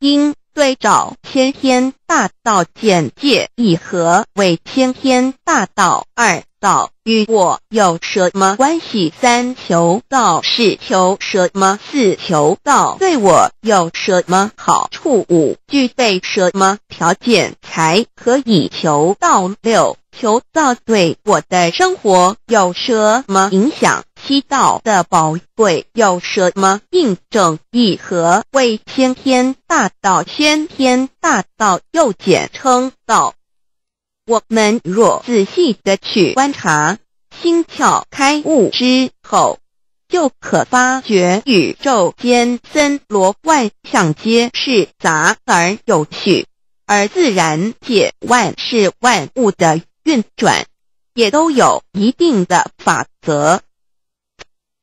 应对照《天天大道简介》一和《为天天大道二》。道与我有什么关系？三求道是求什么？四求道对我有什么好处？五具备什么条件才可以求道？六求道对我的生活有什么影响？七道的宝贵有什么印证？一和为先天大道，先天大道又简称道。我们若仔细的去观察，心窍开悟之后，就可发觉宇宙间森罗万象皆是杂而有序，而自然界万事万物的运转也都有一定的法则。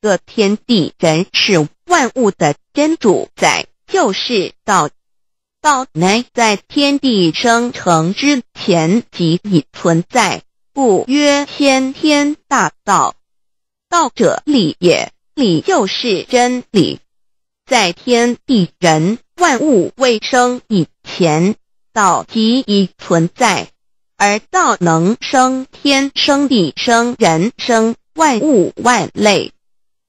这天地人是万物的真主宰就是道。道乃在天地生成之前即已存在，故曰先天大道。道者理也，理就是真理。在天地人万物未生以前，道即已存在，而道能生天、生地、生人、生万物万类。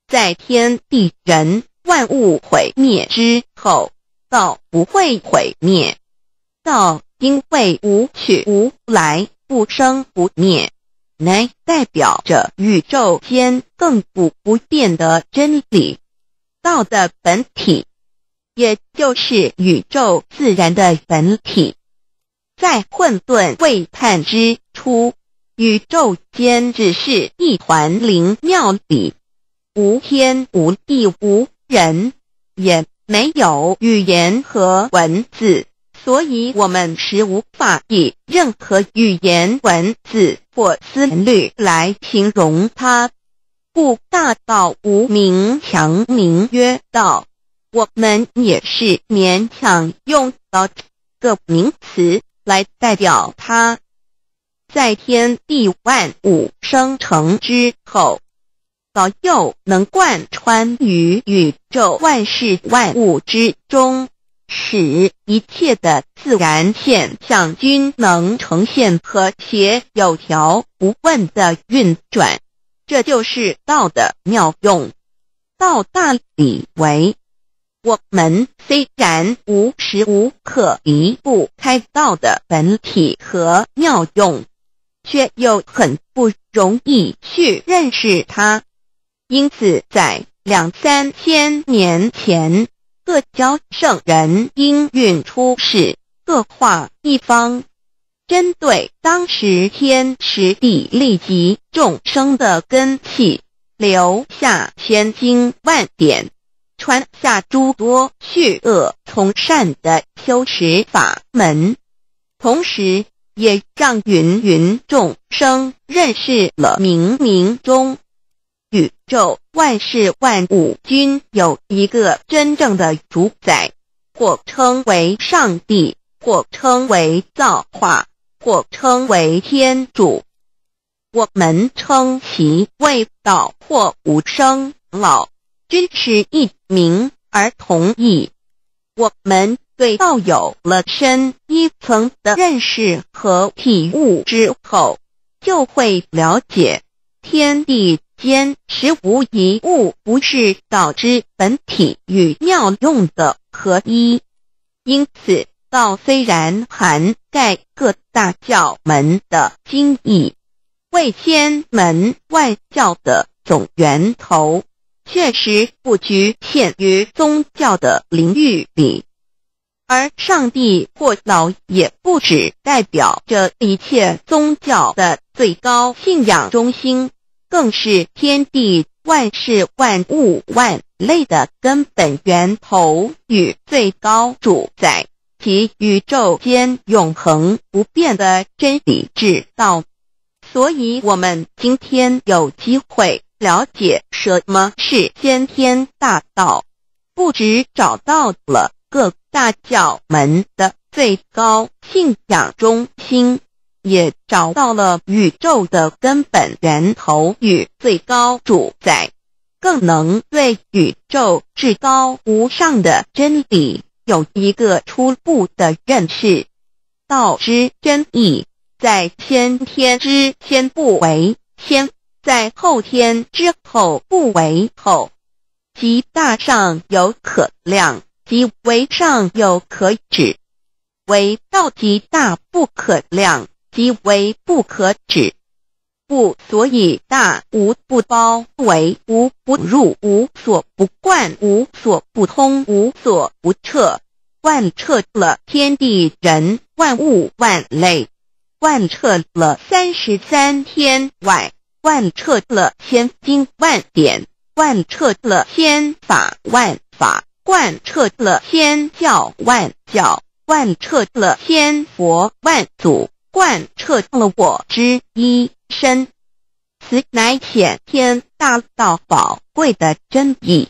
在天地人万物毁灭之后。道不会毁灭，道因为无去无来，不生不灭。乃代表着宇宙间亘古不变的真理。道的本体，也就是宇宙自然的本体，在混沌未判之初，宇宙间只是一团灵妙理，无天无地无人也。没有语言和文字，所以我们是无法以任何语言、文字或词律来形容它。故大道无名，强名曰道。我们也是勉强用这个名词来代表它。在天地万物生成之后。道又能贯穿于宇宙万事万物之中，使一切的自然现象均能呈现和谐有条不紊的运转，这就是道的妙用。道大矣，为。我们虽然无时无刻离不开道的本体和妙用，却又很不容易去认识它。因此，在两三千年前，各教圣人应运出世，各化一方，针对当时天时地利及众生的根气，留下千经万典，传下诸多去恶从善的修持法门，同时也让芸芸众生认识了冥冥中。宙万事万物均有一个真正的主宰，或称为上帝，或称为造化，或称为天主。我们称其为道，或无生老，均是一名而同义。我们对道有了深一层的认识和体悟之后，就会了解。天地间，实无一物不是道之本体与妙用的合一。因此，道虽然涵盖各大教门的经义、为仙门外教的总源头，确实不局限于宗教的领域里，而上帝或老也不只代表着一切宗教的最高信仰中心。更是天地万事万物万类的根本源头与最高主宰，其宇宙间永恒不变的真理之道。所以，我们今天有机会了解什么是先天大道，不止找到了各大教门的最高信仰中心。也找到了宇宙的根本源头，与最高主宰，更能对宇宙至高无上的真理有一个初步的认识。道之真意，在先天之先不为先，在后天之后不为后。即大上有可量，即为上有可止。为道极大不可量。即为不可止，故所以大无不包，为无不入，无所不贯，无所不通，无所不彻。贯彻了天地人万物万类，贯彻了三十三天外，贯彻了千经万典，贯彻了千法万法，贯彻了千教万教，贯彻了千佛万祖。贯彻了我之一身，此乃显天大道宝贵的真意，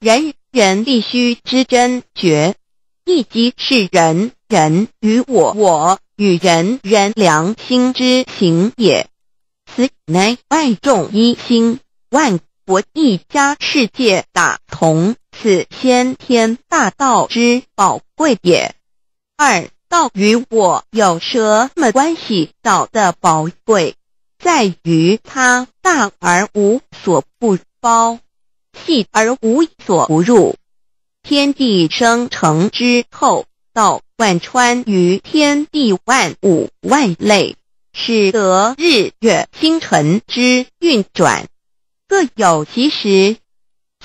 人人必须知真觉。亦即是人人与我我与人人良心之行也，此乃万众一心、万国一家、世界打同此先天大道之宝贵也。二。道与我有什么关系？道的宝贵在于它大而无所不包，细而无所不入。天地生成之后，道贯穿于天地万物万类，使得日月星辰之运转各有其时，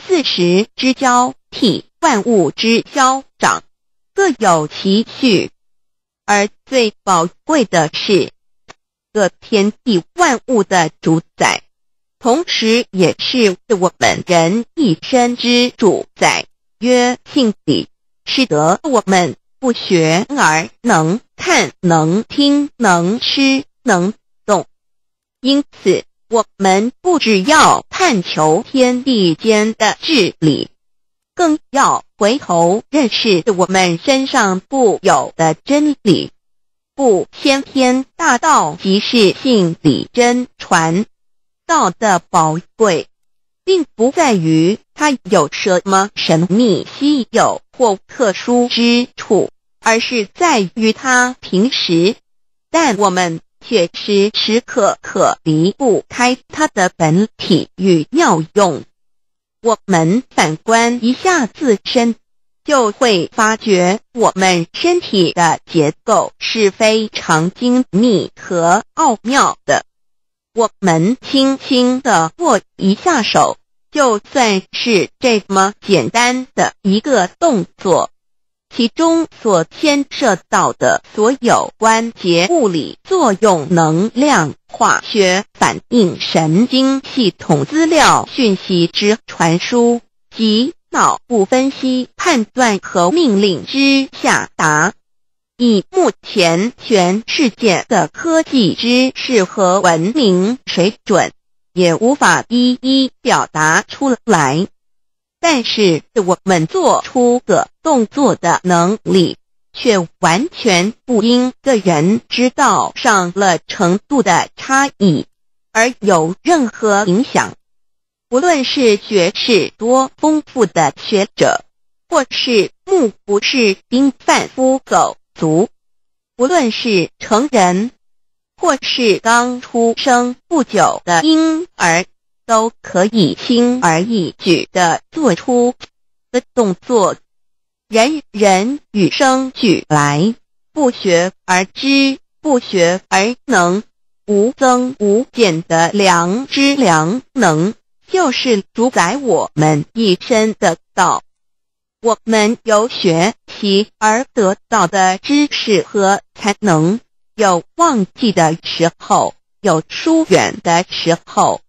四时之交替，万物之消长各有其序。而最宝贵的，是个天地万物的主宰，同时也是我们人一生之主宰。曰性理，师德。我们不学而能看，能听，能吃，能动。因此，我们不只要探求天地间的治理，更要。回头认识我们身上固有的真理，不，先天大道即是性理真传道的宝贵，并不在于它有什么神秘稀有或特殊之处，而是在于它平时，但我们却时时刻刻离不开它的本体与妙用。我们反观一下自身，就会发觉我们身体的结构是非常精密和奥妙的。我们轻轻的握一下手，就算是这么简单的一个动作。其中所牵涉到的所有关节、物理作用、能量、化学反应、神经系统资料、讯息之传输及脑部分析、判断和命令之下达，以目前全世界的科技知识和文明水准，也无法一一表达出来。但是，我们做出的动作的能力却完全不因个人知道上了程度的差异而有任何影响。无论是学识多丰富的学者，或是目不识丁贩夫狗卒；不论是成人，或是刚出生不久的婴儿。都可以轻而易举的做出的动作。人人与生俱来，不学而知，不学而能，无增无减的良知良能，就是主宰我们一身的道。我们由学习而得到的知识和才能，有忘记的时候，有疏远的时候。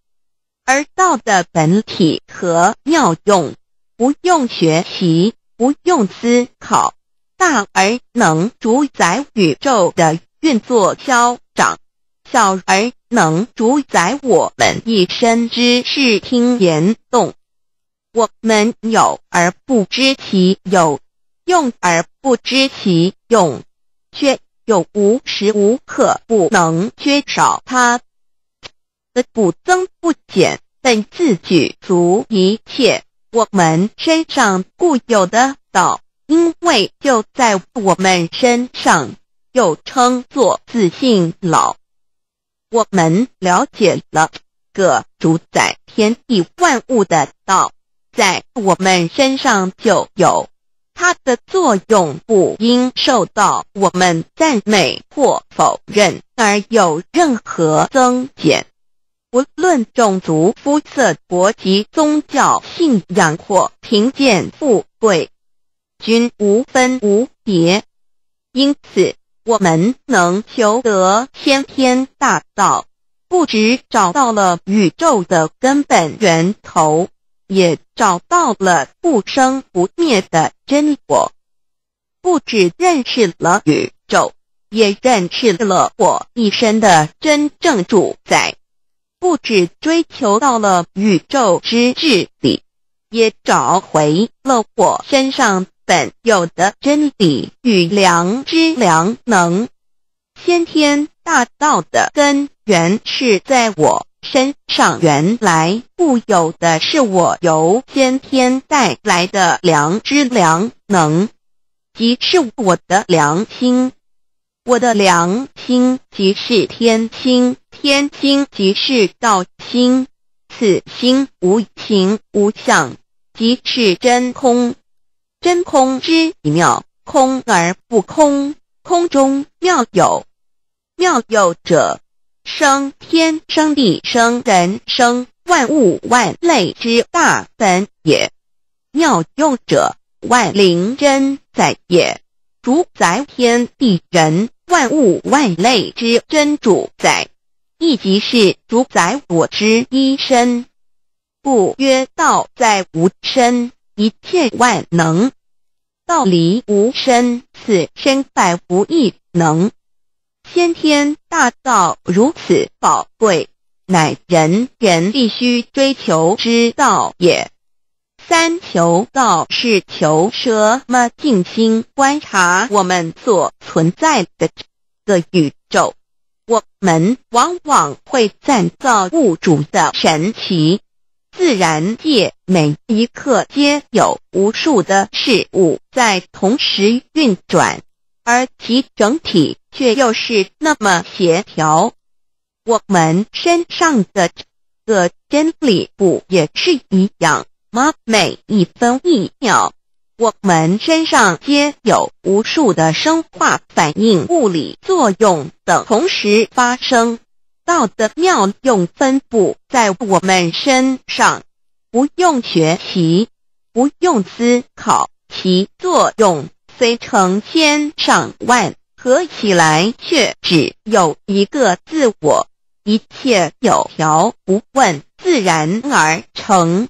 而道的本体和妙用，不用学习，不用思考，大而能主宰宇宙的运作消长，小而能主宰我们一身之视听言动。我们有而不知其有，用而不知其用，却又无时无刻不能缺少它。不增不减，本自具足，一切我们身上固有的道，因为就在我们身上，又称作自信老。我们了解了个主宰天地万物的道，在我们身上就有它的作用，不应受到我们赞美或否认而有任何增减。无论种族、肤色、国籍、宗教、信仰或贫贱富贵，均无分无别。因此，我们能求得先天大道，不只找到了宇宙的根本源头，也找到了不生不灭的真我；不只认识了宇宙，也认识了我一生的真正主宰。不只追求到了宇宙之至理，也找回了我身上本有的真理与良知良能。先天大道的根源是在我身上，原来固有的是我由先天带来的良知良能，即是我的良心。我的良心即是天心，天心即是道心。此心无形无相，即是真空。真空之妙，空而不空，空中妙有。妙有者，生天生地生人，生万物万类之大本也。妙用者，万灵真在也，主宰天地人。万物万类之真主宰，亦即是主宰我之一身。故曰：道在无身，一切万能；道离无身，此身百无一能。先天大道如此宝贵，乃人人必须追求之道也。三求道是求什么？静心观察我们所存在的这个宇宙，我们往往会赞造物主的神奇。自然界每一刻皆有无数的事物在同时运转，而其整体却又是那么协调。我们身上的这个真理不也是一样？每一分一秒，我们身上皆有无数的生化反应、物理作用等同时发生，道的妙用分布在我们身上，不用学习，不用思考，其作用虽成千上万，合起来却只有一个自我，一切有条不紊，自然而成。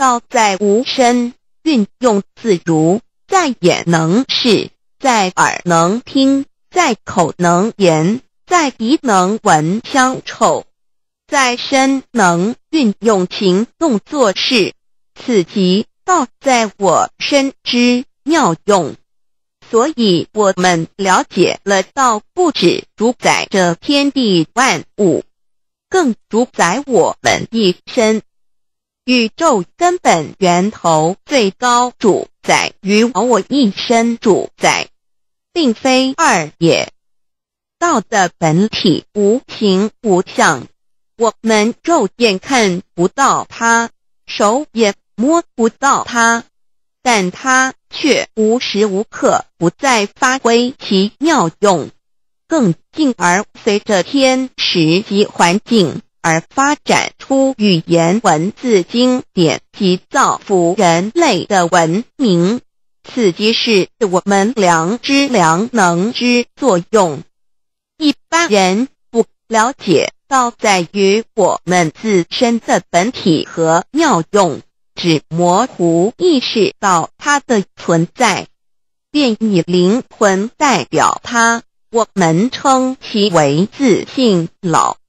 道在吾身，运用自如，在眼能视，在耳能听，在口能言，在鼻能闻香臭，在身能运用情动作事。此即道在我身之妙用。所以，我们了解了道，不止主宰着天地万物，更主宰我们一身。宇宙根本源头最高主宰于我一身主宰，并非二也。道的本体无形无相，我们肉眼看不到它，手也摸不到它，但它却无时无刻不在发挥其妙用，更进而随着天时及环境。而发展出语言文字经典及造福人类的文明，此即是我们良知良能之作用。一般人不了解到在于我们自身的本体和妙用，只模糊意识到它的存在，便以灵魂代表它，我们称其为自信老。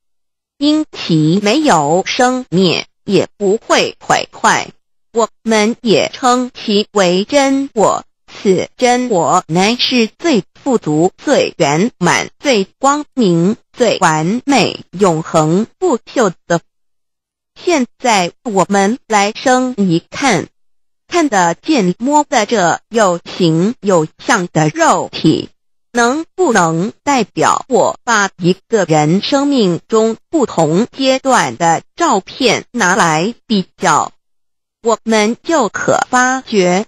因其没有生灭，也不会毁坏，我们也称其为真我。此真我乃是最富足、最圆满、最光明、最完美、永恒不朽的。现在我们来生一看看得见、摸得着、有形有相的肉体。能不能代表我把一个人生命中不同阶段的照片拿来比较，我们就可发觉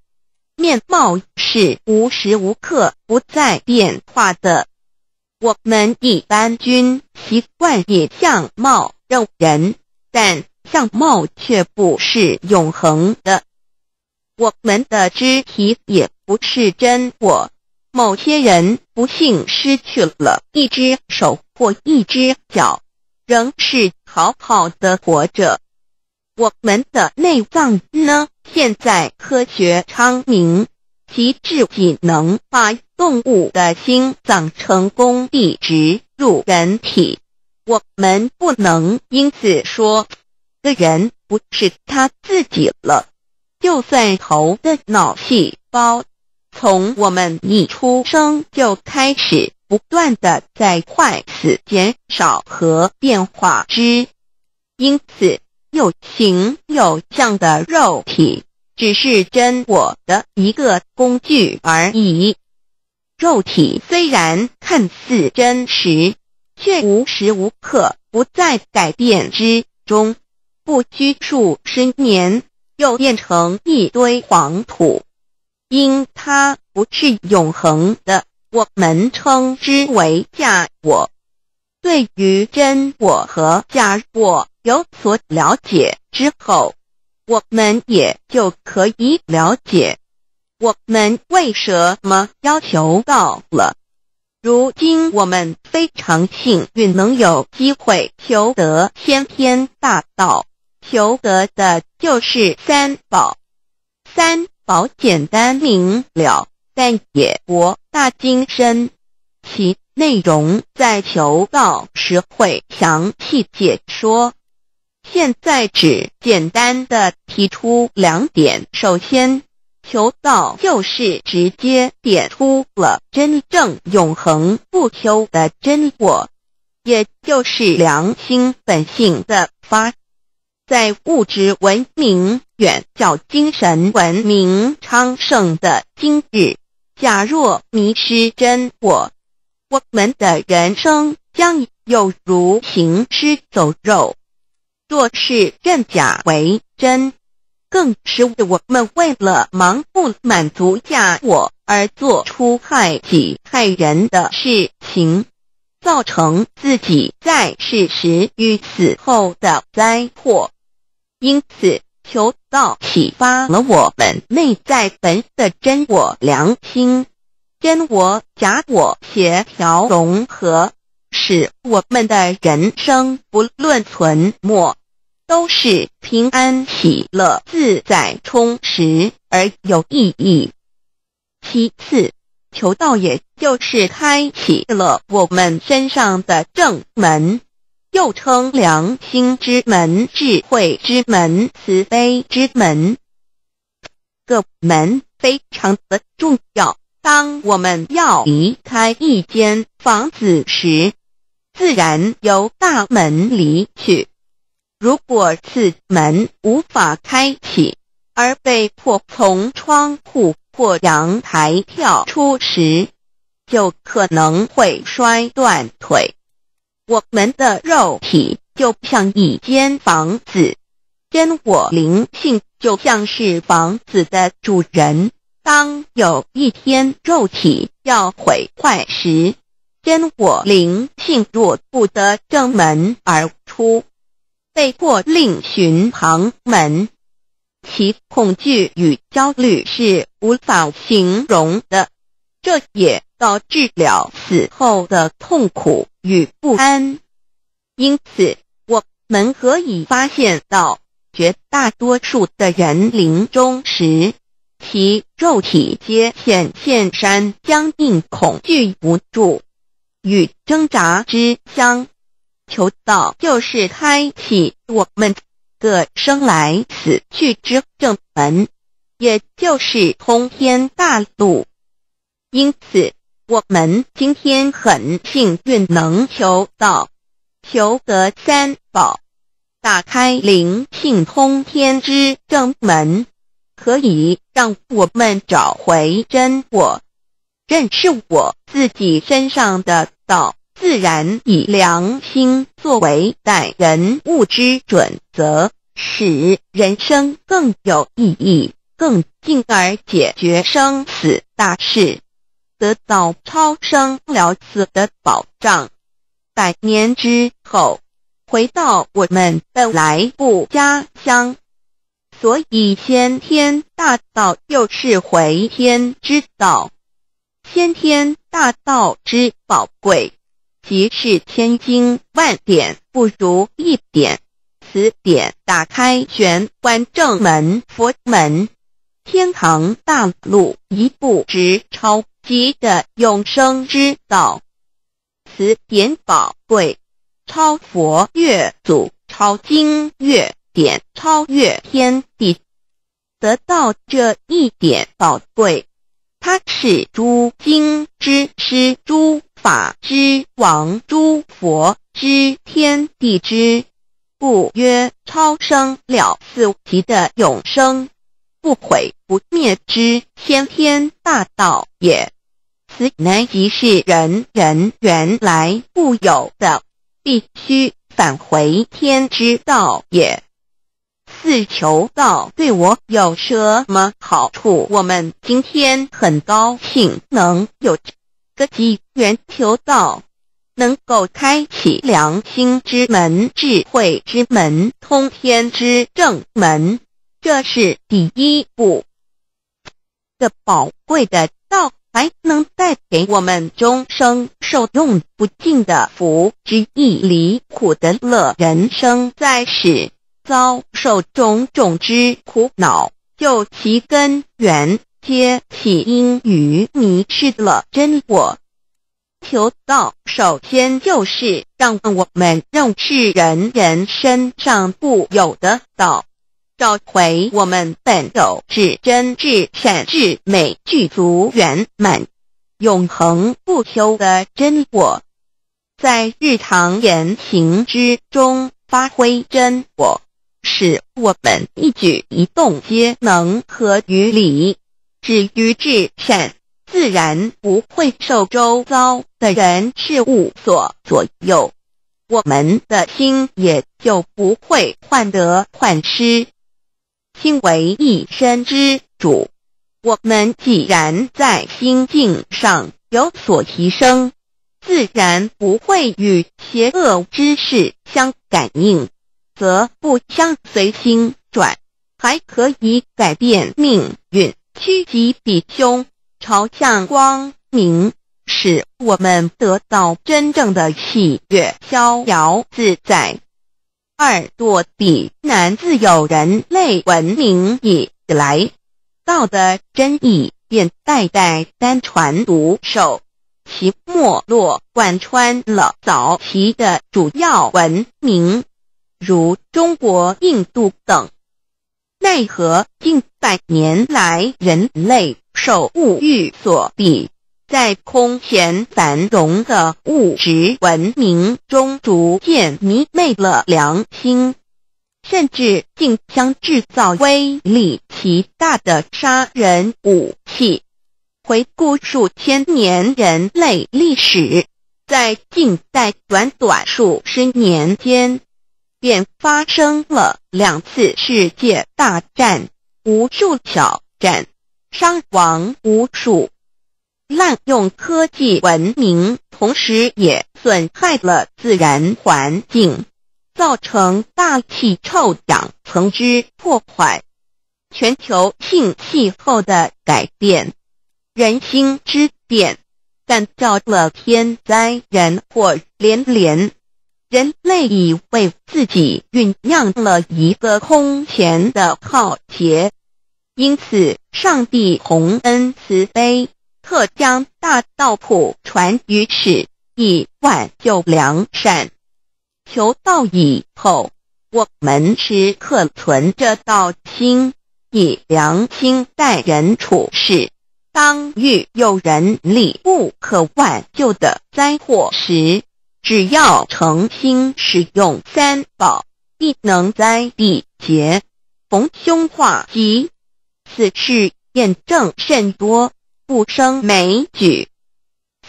面貌是无时无刻不在变化的。我们一般均习惯以相貌认人，但相貌却不是永恒的。我们的肢体也不是真我。某些人不幸失去了一只手或一只脚，仍是好好的活着。我们的内脏呢？现在科学昌明，极致仅能把动物的心脏成功地植入人体。我们不能因此说，个人不是他自己了。就算猴的脑细胞。从我们一出生就开始不断的在坏死、减少和变化之，因此有形有相的肉体只是真我的一个工具而已。肉体虽然看似真实，却无时无刻不在改变之中，不拘束十年，又变成一堆黄土。因它不是永恒的，我们称之为假我。对于真我和假我有所了解之后，我们也就可以了解我们为什么要求道了。如今我们非常幸运，能有机会求得先天大道，求得的就是三宝。三。保简单明了，但也博大精深。其内容在求道时会详细解说。现在只简单的提出两点：首先，求道就是直接点出了真正永恒不朽的真我，也就是良心本性的发，在物质文明。远较精神文明昌盛的今日，假若迷失真我，我们的人生将有如行尸走肉；若是认假为真，更使我们为了盲目满足假我而做出害己害人的事情，造成自己在世时与死后的灾祸。因此。求道启发了我们内在本的真我良心，真我假我协调融合，使我们的人生不论存没，都是平安喜乐自在充实而有意义。其次，求道也就是开启了我们身上的正门。又称良心之门、智慧之门、慈悲之门，各门非常的重要。当我们要离开一间房子时，自然由大门离去；如果此门无法开启，而被迫从窗户或阳台跳出时，就可能会摔断腿。我们的肉体就像一间房子，真我灵性就像是房子的主人。当有一天肉体要毁坏时，真我灵性若不得正门而出，被迫另寻旁门，其恐惧与焦虑是无法形容的。这也。到治疗死后的痛苦与不安，因此我们可以发现到，绝大多数的人临终时，其肉体皆显现山僵硬、恐惧无助与挣扎之相。求道就是开启我们个生来死去之正门，也就是通天大路。因此。我们今天很幸运能求到求得三宝，打开灵性通天之正门，可以让我们找回真我，认识我自己身上的道。自然以良心作为待人物之准则，使人生更有意义，更进而解决生死大事。得到超生了死的保障，百年之后回到我们本来故乡。所以先天大道又是回天之道。先天大道之宝贵，即是千经万典不如一点，此点打开玄关正门、佛门、天堂大路一步直超。即的永生之道，此点宝贵，超佛越祖，超经越典，超越天地，得到这一点宝贵，它是诸经之师，诸法之王，诸佛之天地之，故曰超生了死，极的永生，不毁不灭之先天大道也。此乃即是人人原来固有的，必须返回天之道也。四求道对我有什么好处？我们今天很高兴能有个机缘求道，能够开启良心之门、智慧之门、通天之正门，这是第一步的宝贵的道。还能带给我们终生受用不尽的福之意，离苦的乐，人生在世遭受种种之苦恼，就其根源，皆起因于迷失了真我。求道，首先就是让我们认识人人身上固有的道。找回我们本有至真、至善、至美、具足圆满、永恒不休的真我，在日常言行之中发挥真我，使我们一举一动皆能合于理、止于至善，自然不会受周遭的人事物所左右。我们的心也就不会患得患失。心为一身之主，我们既然在心境上有所提升，自然不会与邪恶之事相感应，则不相随心转，还可以改变命运，趋吉避凶，朝向光明，使我们得到真正的喜悦，逍遥自在。二堕地，难，自有人类文明以来，道德真意便代代单传独守，其没落贯穿了早期的主要文明，如中国、印度等。奈何近百年来，人类受物欲所逼。在空前繁荣的物质文明中，逐渐迷昧了良心，甚至竞相制造威力极大的杀人武器。回顾数千年人类历史，在近代短短数十年间，便发生了两次世界大战，无数挑战，伤亡无数。滥用科技文明，同时也损害了自然环境，造成大气臭氧层之破坏、全球性气候的改变、人心之变，但造了天灾人祸连连。人类已为自己酝酿了一个空前的浩劫，因此上帝洪恩慈悲。特将大道谱传于世，以挽救良善。求道以后，我们时刻存这道心，以良心待人处事。当遇有人力不可挽救的灾祸时，只要诚心使用三宝，必能灾必劫，逢凶化吉。此事验证甚多。不生美举，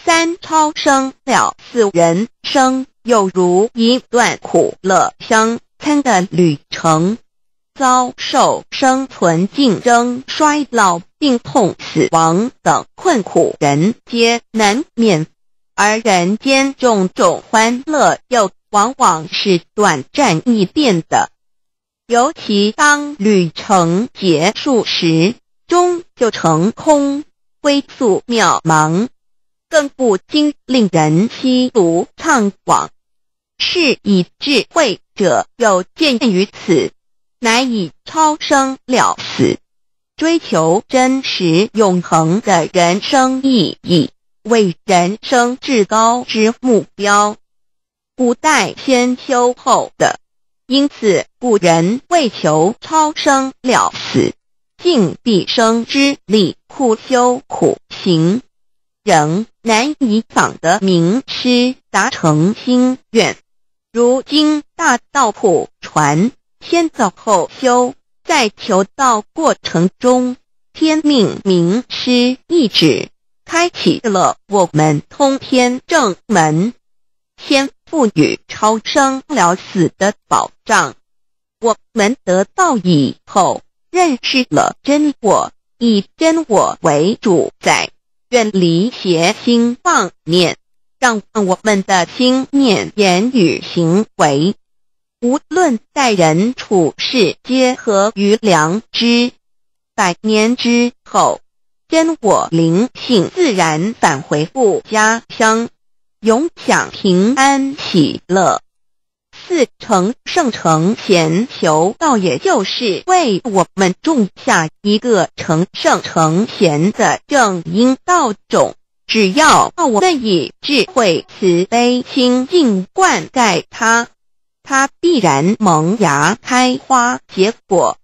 三超生了四人生，又如一段苦乐相参的旅程，遭受生存竞争、衰老、病痛、死亡等困苦，人皆难免；而人间种种欢乐，又往往是短暂易变的，尤其当旅程结束时，终就成空。归宿渺茫，更不禁令人唏嘘怅惘。是以智慧者有见于此，乃以超生了死，追求真实永恒的人生意义为人生至高之目标。古代先修后的，因此古人为求超生了死，尽毕生之力。苦修苦行仍难以访得名师达成心愿。如今大道普传，先走后修，在求道过程中，天命名师一指，开启了我们通天正门，先赋予超生了死的保障。我们得道以后，认识了真我。以真我为主宰，愿离邪心妄念，让我们的心念、言语、行为，无论待人处事，皆合于良知。百年之后，真我灵性自然返回故乡，永享平安喜乐。四成圣成贤，求道也就是为我们种下一个成圣成贤的正因道种。只要我们以智慧、慈悲、清净灌溉它，它必然萌芽、开花、结果。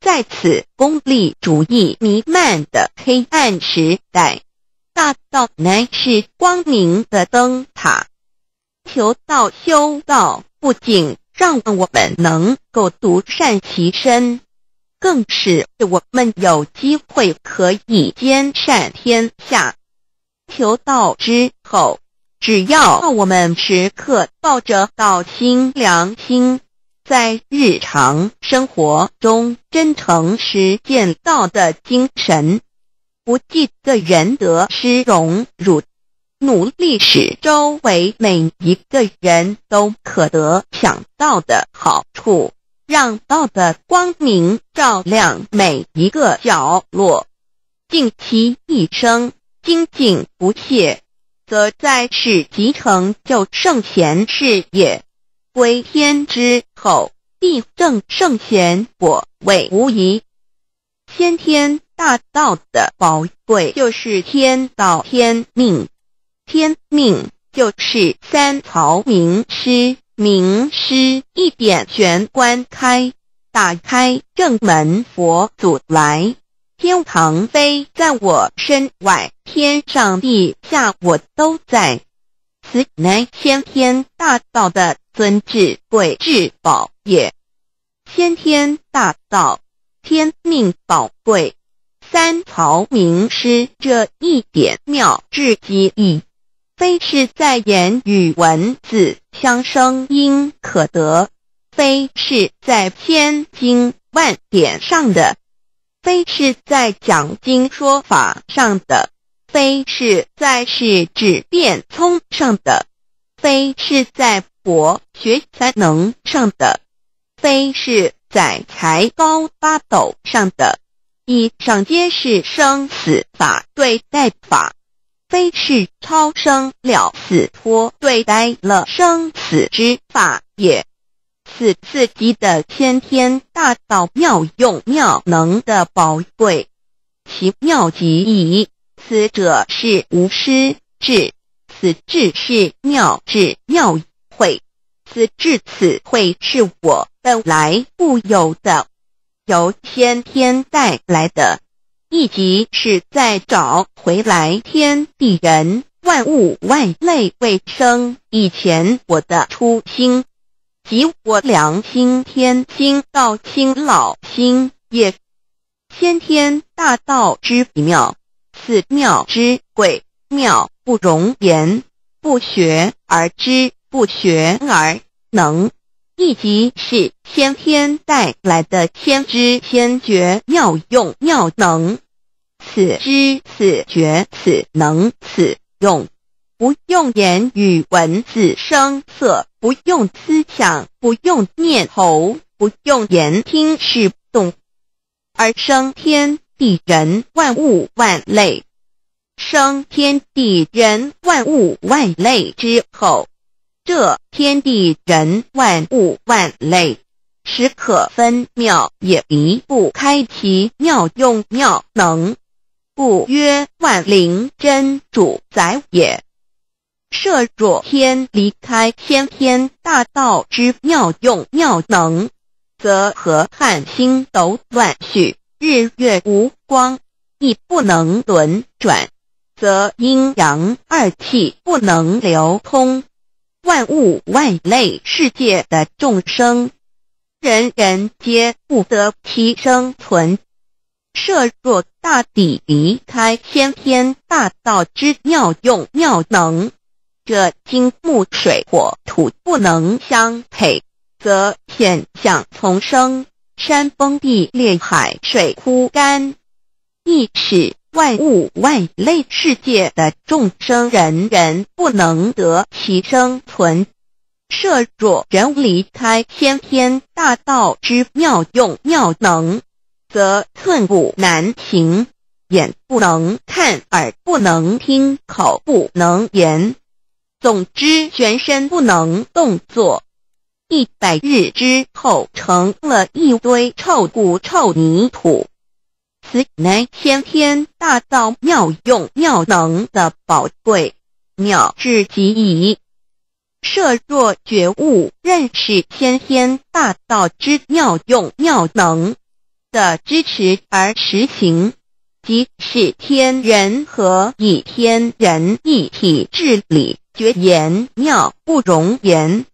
在此功利主义弥漫的黑暗时代，大道乃是光明的灯塔。求道、修道。不仅让我们能够独善其身，更是我们有机会可以兼善天下。求道之后，只要我们时刻抱着道心、良心，在日常生活中真诚实践道德精神，不计得仁德、失荣辱。努力使周围每一个人都可得想到的好处，让道的光明照亮每一个角落。尽其一生，精进不懈，则在世即成就圣贤事业；归天之后，必正圣贤果位，无疑。先天大道的宝贵，就是天道天命。天命就是三曹名师，名师一点玄关开，打开正门佛祖来，天堂飞在我身外，天上地下我都在。此乃先天大道的尊至贵至宝也，先天大道，天命宝贵，三曹名师这一点妙至极矣。非是在言语文字相生因可得，非是在千经万典上的，非是在讲经说法上的，非是在是指变聪上的，非是在博学才能上的，非是在才高八斗上的。以上皆是生死法对待法。非是超生了死脱，对待了生死之法也。此次级的先天大道妙用妙能的宝贵，其妙极矣。此者是无师智，此智是妙智妙慧，此智此慧是我本来固有的，由先天带来的。一即是在找回来天地人万物万类未生以前我的初心即我良心天心道心老心也先天大道之妙此妙之贵妙不容言不学而知不学而能。一级是先天带来的先知、先觉、妙用、妙能，此知、此觉、此能、此用，不用言语文字声色，不用思想，不用念头，不用言听、是动，而生天地人万物万类。生天地人万物万类之后。这天地人万物万类，实可分妙也，离不开其妙用妙能。故曰：万灵真主宰也。设若天离开先天大道之妙用妙能，则河汉星斗乱序，日月无光，亦不能轮转；则阴阳二气不能流通。万物万类世界的众生，人人皆不得其生存。设若大抵离开先天大道之妙用妙能，这金木水火土不能相配，则险象丛生，山崩地裂，海水枯干，一尺。万物万类世界的众生，人人不能得其生存。设若人离开先天大道之妙用妙能，则寸步难行，眼不能看，耳不能听，口不能言，总之全身不能动作。一百日之后，成了一堆臭骨臭泥土。此乃先天大道妙用妙能的宝贵妙智极矣。设若觉悟认识先天大道之妙用妙能的支持而实行，即是天人合以天人一体治理，绝言妙不容言。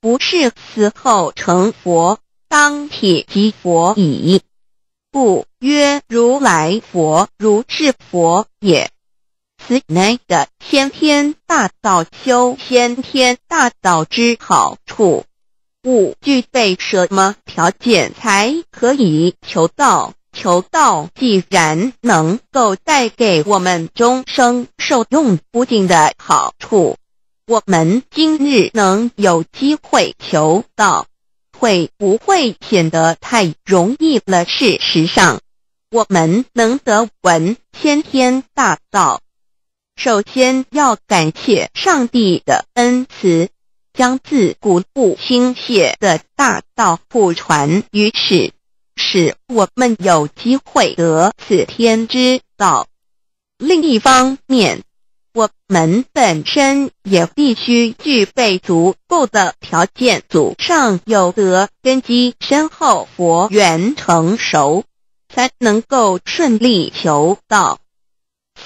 不是死后成佛，当体即佛矣。故曰：如来佛，如是佛也。此乃的先天大道，修先天大道之好处。故具备什么条件才可以求道？求道既然能够带给我们终生受用不尽的好处，我们今日能有机会求道。会不会显得太容易了？事实上，我们能得闻先天大道，首先要感谢上帝的恩慈，将自古不倾谢的大道不传于世，使我们有机会得此天之道。另一方面，我们本身也必须具备足够的条件，祖上有德根基深厚，佛缘成熟，才能够顺利求道。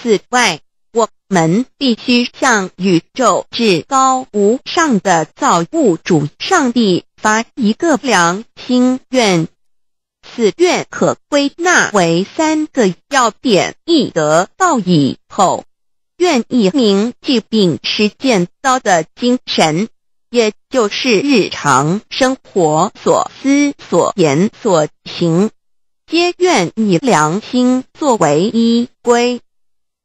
此外，我们必须向宇宙至高无上的造物主上帝发一个良心愿，此愿可归纳为三个要点：一得道以后。愿意铭记并实践道的精神，也就是日常生活所思所言所行，皆愿以良心作为依归；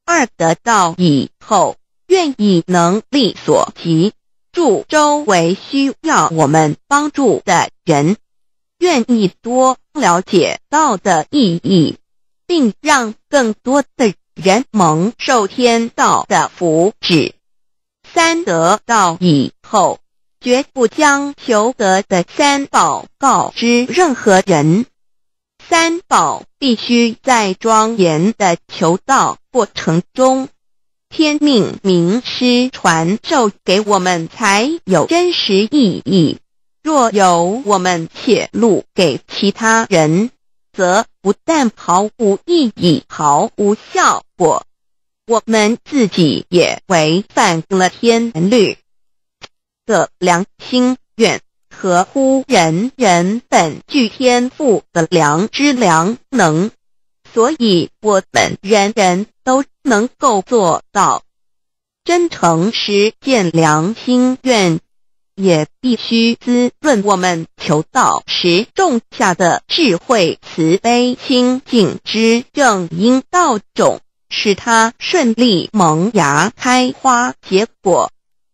二。得到以后，愿意能力所及，助周围需要我们帮助的人。愿意多了解到道的意义，并让更多的。人蒙受天道的福祉，三得到以后，绝不将求得的三宝告知任何人。三宝必须在庄严的求道过程中，天命名师传授给我们才有真实意义。若有我们泄露给其他人，则。不但毫无意义、毫无效果，我们自己也违反了天律的良心愿合乎人人本具天赋的良知良能，所以我们人人都能够做到真诚实践良心愿。也必须滋润我们求道时种下的智慧、慈悲、清净之正因道种，使它顺利萌芽、开花、结果，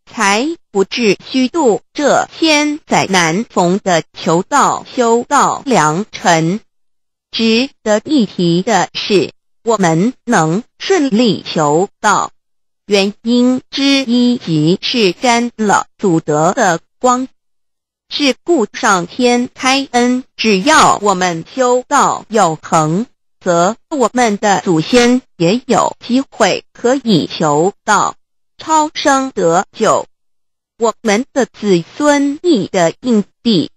才不至虚度这千载难逢的求道修道良辰。值得一提的是，我们能顺利求道。原因之一即是沾了祖德的光，是故上天开恩，只要我们修道有恒，则我们的祖先也有机会可以求道超生得救。我们的子孙亦的应地，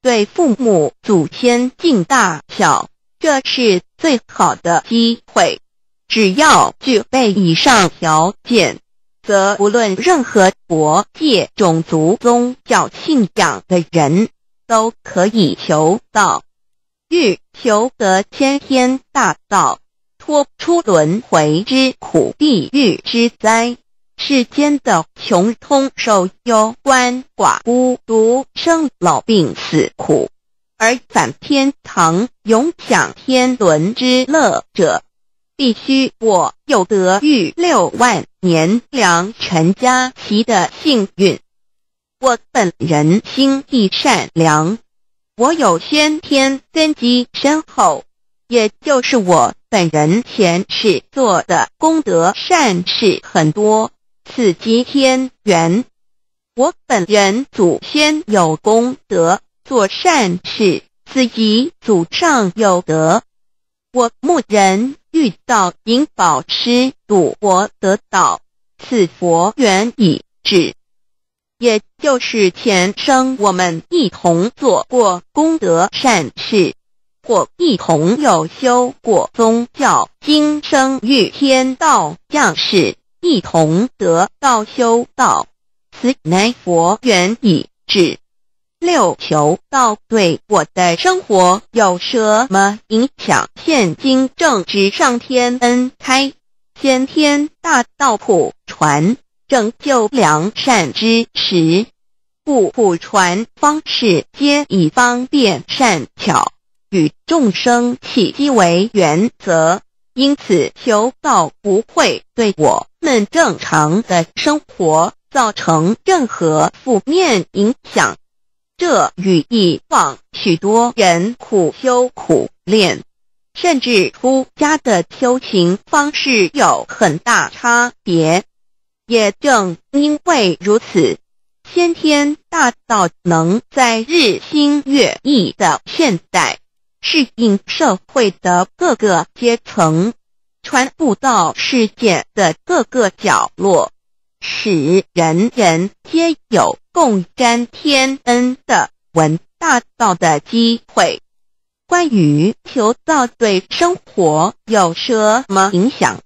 对父母祖先敬大小，这是最好的机会。只要具备以上条件，则不论任何国界、种族、宗教、信仰的人，都可以求道，欲求得先天大道，脱出轮回之苦、地狱之灾，世间的穷通受忧、官寡孤、独生老病死苦，而返天堂、永享天伦之乐者。必须我有得遇六万年良辰家齐的幸运，我本人心地善良，我有先天根基深厚，也就是我本人前世做的功德善事很多，此即天缘。我本人祖先有功德做善事，此即祖上有德。我目人。遇到引宝师，赌博得道，此佛缘已止，也就是前生我们一同做过功德善事，或一同有修过宗教，今生遇天道降世，一同得道修道，此乃佛缘已止。六求道对我的生活有什么影响？现今正值上天恩开，先天大道普传，拯救良善之时，故普传方式皆以方便善巧与众生契机为原则。因此，求道不会对我们正常的生活造成任何负面影响。这与以往许多人苦修苦练，甚至出家的修行方式有很大差别。也正因为如此，先天大道能在日新月异的现代适应社会的各个阶层，传布到世界的各个角落。使人人皆有共沾天恩的闻大道的机会。关于求道对生活有什么影响，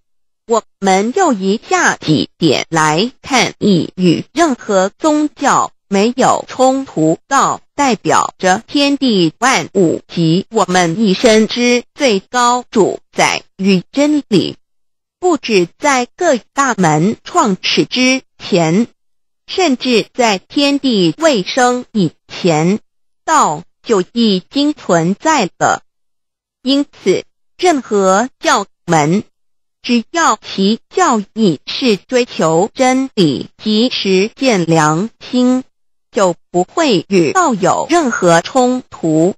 我们就以下几点来看：一、与任何宗教没有冲突；道代表着天地万物及我们一生之最高主宰与真理。不止在各大门创始之前，甚至在天地未生以前，道就已经存在了。因此，任何教门，只要其教义是追求真理及实践良心，就不会与道有任何冲突。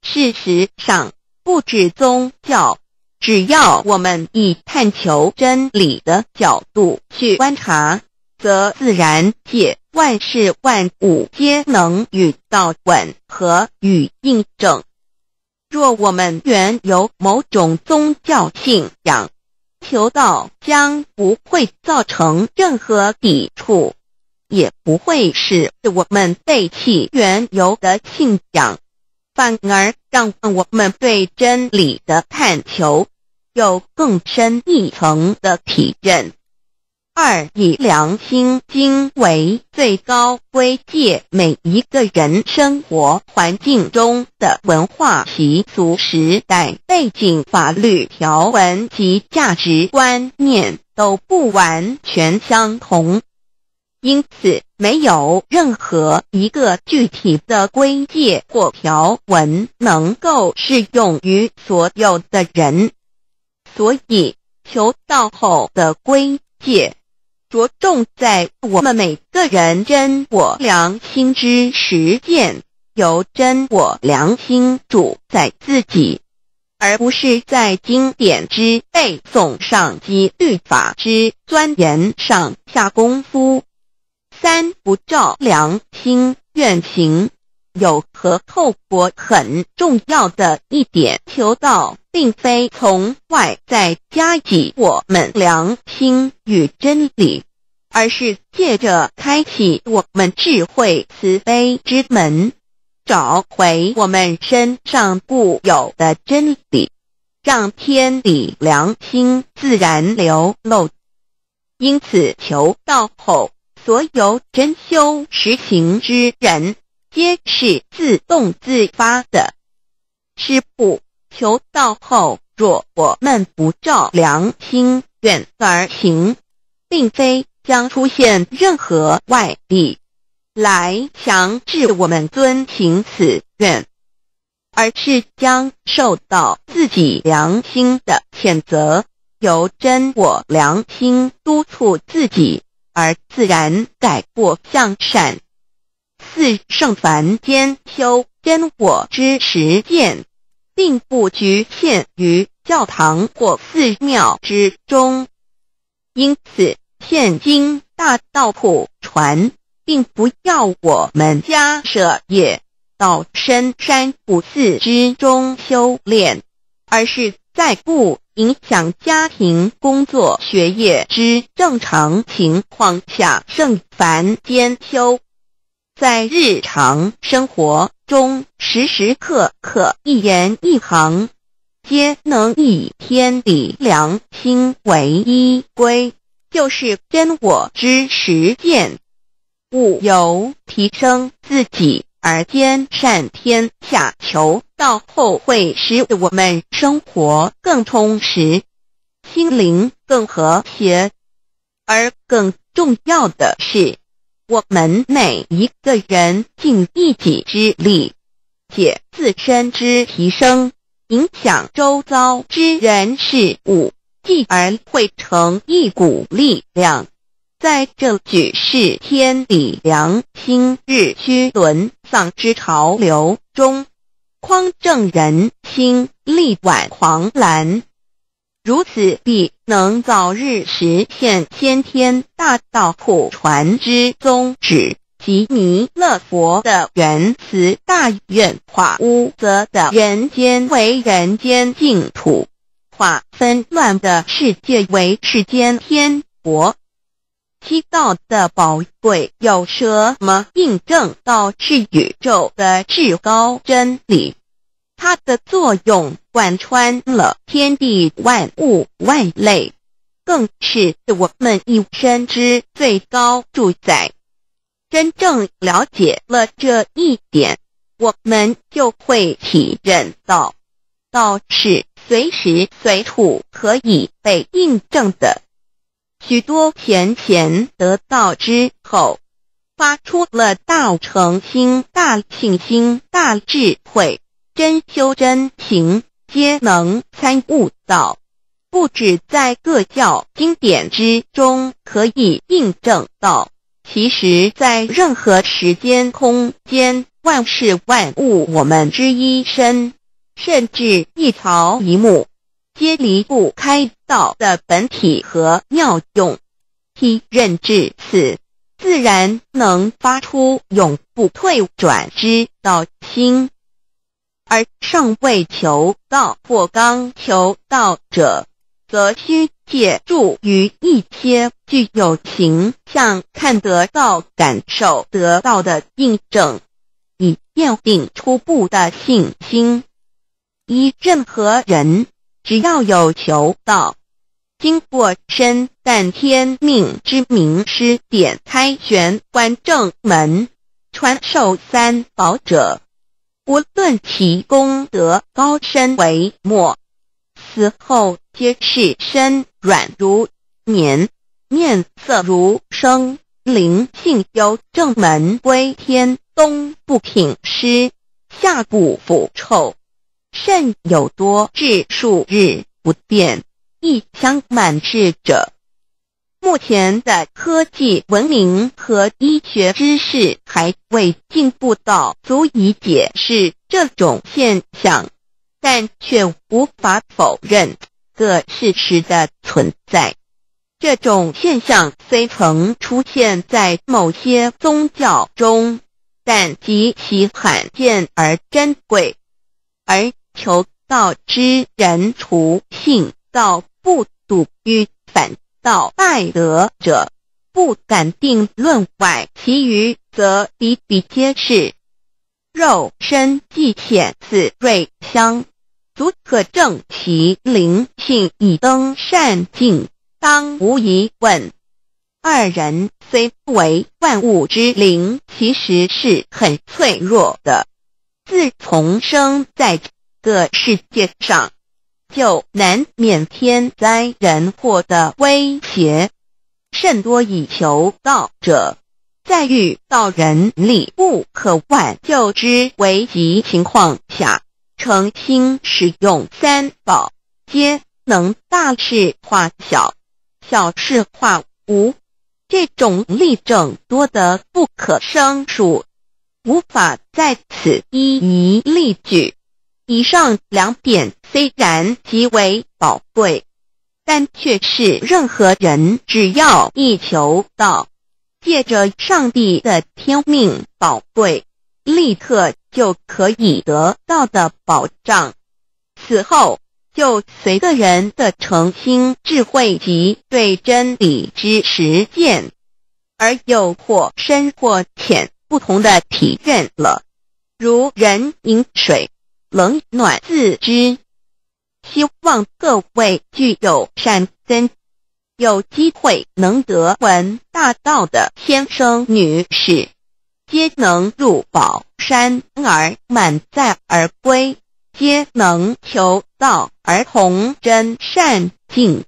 事实上，不止宗教。只要我们以探求真理的角度去观察，则自然界万事万物皆能与道吻合与印证。若我们原有某种宗教信仰，求道将不会造成任何抵触，也不会使我们背弃原有的信仰，反而让我们对真理的探求。有更深一层的体认。二，以良心经为最高规戒，每一个人生活环境中的文化习俗、时代背景、法律条文及价值观念都不完全相同，因此没有任何一个具体的规戒或条文能够适用于所有的人。所以，求道后的归戒着重在我们每个人真我良心之实践，由真我良心主宰自己，而不是在经典之背诵上及律法之钻研上下功夫。三不照良心愿行有何后果很重要的一点，求道。并非从外再加给我们良心与真理，而是借着开启我们智慧慈悲之门，找回我们身上固有的真理，让天理良心自然流露。因此，求道后，所有真修实行之人，皆是自动自发的师父。求道后，若我们不照良心愿而行，并非将出现任何外力来强制我们遵行此愿，而是将受到自己良心的谴责，由真我良心督促自己而自然改过向善。四圣凡间修真我之实践。并不局限于教堂或寺庙之中，因此现今大道普传，并不要我们家舍业到深山古寺之中修炼，而是在不影响家庭、工作、学业之正常情况下，圣凡兼修，在日常生活。中时时刻刻，一言一行，皆能以天理良心为依归，就是真我之实践。五由提升自己而兼善天下，求道后会使我们生活更充实，心灵更和谐，而更重要的是。我们每一个人尽一己之力，解自身之提升，影响周遭之人事物，继而汇成一股力量，在这举世天理良心日趋沦丧之潮流中，匡正人心，力挽狂澜。如此，必能早日实现先天大道普传之宗旨即弥勒佛的仁慈大愿化污泽的人间为人间净土，化纷乱的世界为世间天国。七道的宝贵有什么印证？到是宇宙的至高真理。它的作用贯穿了天地万物万类，更是我们一生之最高主宰。真正了解了这一点，我们就会体认到，道是随时随处可以被印证的。许多前贤得道之后，发出了大诚心、大信心、大智慧。真修真行，皆能参悟道。不止在各教经典之中可以印证道，其实在任何时间、空间、万事万物，我们之一身，甚至一草一木，皆离不开道的本体和妙用。体认至此，自然能发出永不退转之道心。而尚未求道或刚求道者，则需借助于一些具有形象看得到、感受得到的印证，以奠定初步的信心。一任何人只要有求道，经过身、但天命之名师点开玄关正门，传授三宝者。无论其功德高深为末，死后皆是身软如棉，面色如生，灵性由正门归天，东不品诗，下不腐臭，甚有多至数日不变，一腔满滞者。目前，的科技、文明和医学知识还未进步到足以解释这种现象，但却无法否认个事实的存在。这种现象虽曾出现在某些宗教中，但极其罕见而珍贵。而求道之人，除信道不笃于反。道败德者，不敢定论外，其余则比比皆是。肉身既显此瑞香，足可证其灵性已登善境，当无疑问。二人虽为万物之灵，其实是很脆弱的。自从生在这个世界上。就难免天灾人祸的威胁，甚多。以求道者，在遇到人力不可挽救之危急情况下，诚心使用三宝，皆能大事化小，小事化无。这种例证多得不可胜数，无法在此一一例举。以上两点。虽然极为宝贵，但却是任何人只要一求到，借着上帝的天命宝贵，立刻就可以得到的保障。此后，就随个人的诚心、智慧及对真理之实践，而有或深或浅不同的体验了。如人饮水，冷暖自知。希望各位具有善根、有机会能得闻大道的先生、女士，皆能入宝山而满载而归，皆能求道而同真善进。